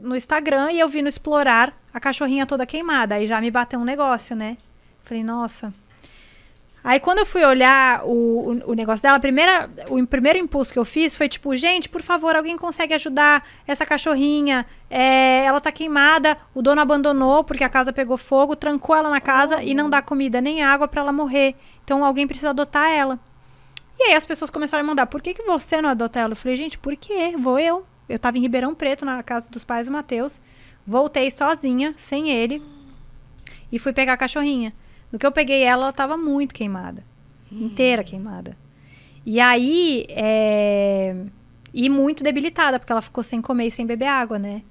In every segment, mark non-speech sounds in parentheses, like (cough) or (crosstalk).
no, Instagram e eu vi no Explorar a cachorrinha toda queimada. Aí já me bateu um negócio, né? Falei, nossa. Aí quando eu fui olhar o, o, o negócio dela, primeira, o primeiro impulso que eu fiz foi tipo, gente, por favor, alguém consegue ajudar essa cachorrinha? É, ela tá queimada, o dono abandonou porque a casa pegou fogo, trancou ela na casa oh, e não dá comida nem água para ela morrer. Então alguém precisa adotar ela. E aí as pessoas começaram a mandar, por que, que você não adota ela? Eu falei, gente, por quê? Vou eu. Eu estava em Ribeirão Preto, na casa dos pais do Matheus. Voltei sozinha, sem ele. E fui pegar a cachorrinha. No que eu peguei ela, ela estava muito queimada. Hum. Inteira queimada. E aí. É... E muito debilitada, porque ela ficou sem comer e sem beber água, né?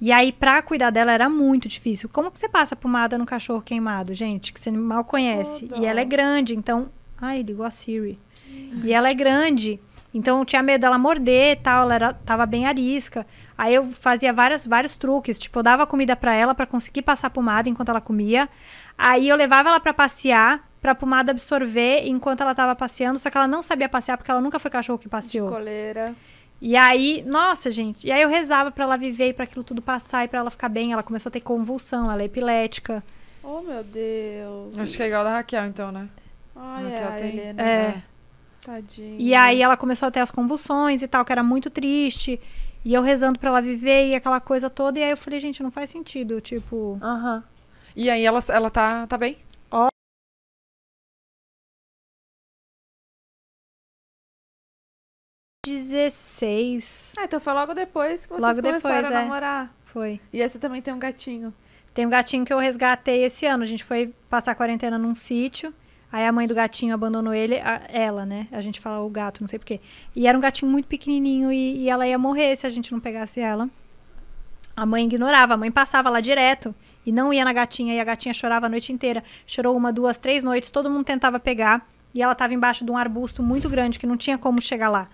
E aí, pra cuidar dela era muito difícil. Como que você passa pomada no cachorro queimado, gente? Que você mal conhece. Oh, e ela é grande, então. Ai, ligou a Siri. E ela é grande. Então eu tinha medo dela morder e tal, ela era, tava bem arisca. Aí eu fazia várias, vários truques, tipo, eu dava comida para ela para conseguir passar a pomada enquanto ela comia. Aí eu levava ela para passear, pra pomada absorver enquanto ela tava passeando, só que ela não sabia passear porque ela nunca foi cachorro que passeou. De coleira. E aí, nossa, gente. E aí eu rezava para ela viver e pra aquilo tudo passar e pra ela ficar bem. Ela começou a ter convulsão, ela é epilética. Oh, meu Deus. Acho que é igual da Raquel, então, né? Ai, Raquel é, tem... Helena, é. Né? Tadinha. E aí ela começou a ter as convulsões e tal, que era muito triste. E eu rezando pra ela viver e aquela coisa toda. E aí eu falei, gente, não faz sentido, tipo. Aham. Uhum. E aí ela, ela tá, tá bem? Ó. Dezesseis. Ah, então foi logo depois que vocês logo começaram depois, a é. namorar. Foi. E essa você também tem um gatinho. Tem um gatinho que eu resgatei esse ano. A gente foi passar a quarentena num sítio. Aí a mãe do gatinho abandonou ele, a, ela, né? A gente fala o gato, não sei porquê. E era um gatinho muito pequenininho e, e ela ia morrer se a gente não pegasse ela. A mãe ignorava, a mãe passava lá direto e não ia na gatinha. E a gatinha chorava a noite inteira. Chorou uma, duas, três noites. Todo mundo tentava pegar. E ela estava embaixo de um arbusto muito grande que não tinha como chegar lá.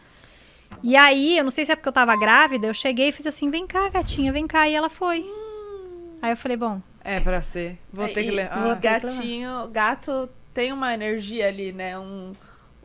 E aí, eu não sei se é porque eu tava grávida, eu cheguei e fiz assim: vem cá, gatinha, vem cá. E ela foi. Hum. Aí eu falei: bom. É pra ser. Vou é, ter que ah. levar. Ah. Gatinho, gato tem uma energia ali, né? Um...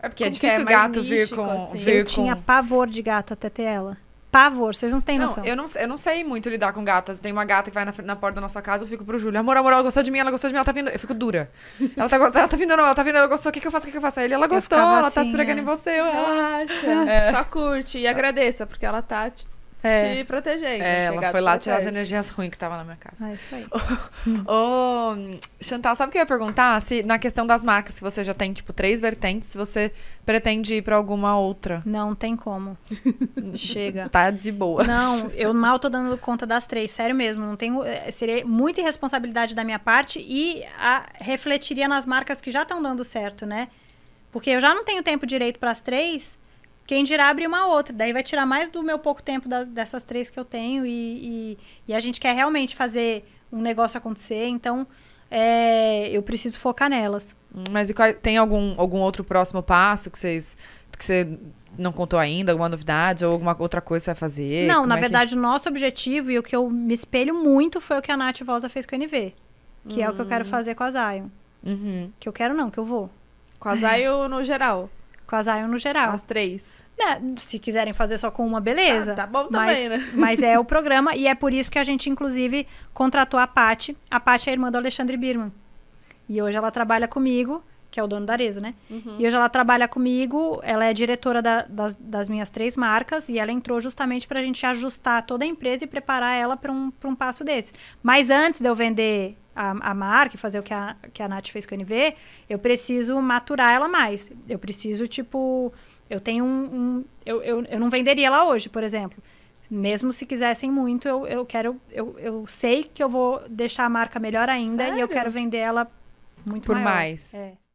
É porque é, é difícil o gato místico, vir com. Assim. Vir eu com... tinha pavor de gato até ter ela. Pavor, vocês não têm noção. Não, eu não, eu não sei muito lidar com gatas. Tem uma gata que vai na, na porta da nossa casa, eu fico pro Júlio. Amor, amor, ela gostou de mim, ela gostou de mim, ela tá vindo. Eu fico dura. (laughs) Ela tá, ela tá vindo, não, ela tá vindo, ela gostou. O que, que eu faço? O que, que eu faço? Ele, ela gostou, ela tá assim, tá estragando é. em você, relaxa. É. Só curte e agradeça, porque ela tá é. te protegendo. É, né? ela foi lá tirar as energias ruins que tava na minha casa. É isso aí. Ô, Chantal, sabe o que eu ia perguntar? Se, na questão das marcas, se você já tem, tipo, três vertentes, se você pretende ir para alguma outra. Não tem como. (laughs) Chega. Tá de boa. Não, eu mal tô dando conta das três, sério mesmo. Não tenho. Eh, seria muita irresponsabilidade da minha parte e a, refletiria nas marcas que já estão dando certo, né? Porque eu já não tenho tempo direito para as três. Quem dirá abrir uma outra. Daí vai tirar mais do meu pouco tempo da, dessas três que eu tenho e, e, e, a gente quer realmente fazer um negócio acontecer, então é, eu preciso focar nelas. Mas e qual, tem algum, algum outro próximo passo que vocês. Que você não contou ainda, alguma novidade ou alguma outra coisa que você vai fazer? Não, Como na é verdade, que... o nosso objetivo e o que eu me espelho muito foi o que a Nath Vosa fez com a NV. Que hum. é o que eu quero hum. fazer com a Zion. Uhum. Que eu quero não, que eu vou. Com a Zion no geral. Com a Zion no geral. As três. Né? Se quiserem fazer só com uma, beleza. Ah, tá bom também, mas, né? (laughs) Mas é o programa e é por isso que a gente, inclusive, contratou a Pati. A Pati é a irmã do Alexandre Birman. E hoje ela trabalha comigo que é o dono da Arezo, né? Uhum. E hoje ela trabalha comigo, ela é diretora da, das, das, minhas três marcas e ela entrou justamente para a gente ajustar toda a empresa e preparar ela para um, um passo desse. Mas antes de eu vender a, a marca e fazer o que a, que a Nath fez com a NV, eu preciso maturar ela mais. Eu preciso, tipo, eu tenho um. um eu, eu, eu não venderia ela hoje, por exemplo mesmo se quisessem muito, eu, eu quero, eu, eu sei que eu vou deixar a marca melhor ainda Sério? e eu quero vender ela muito Por maior. mais. É.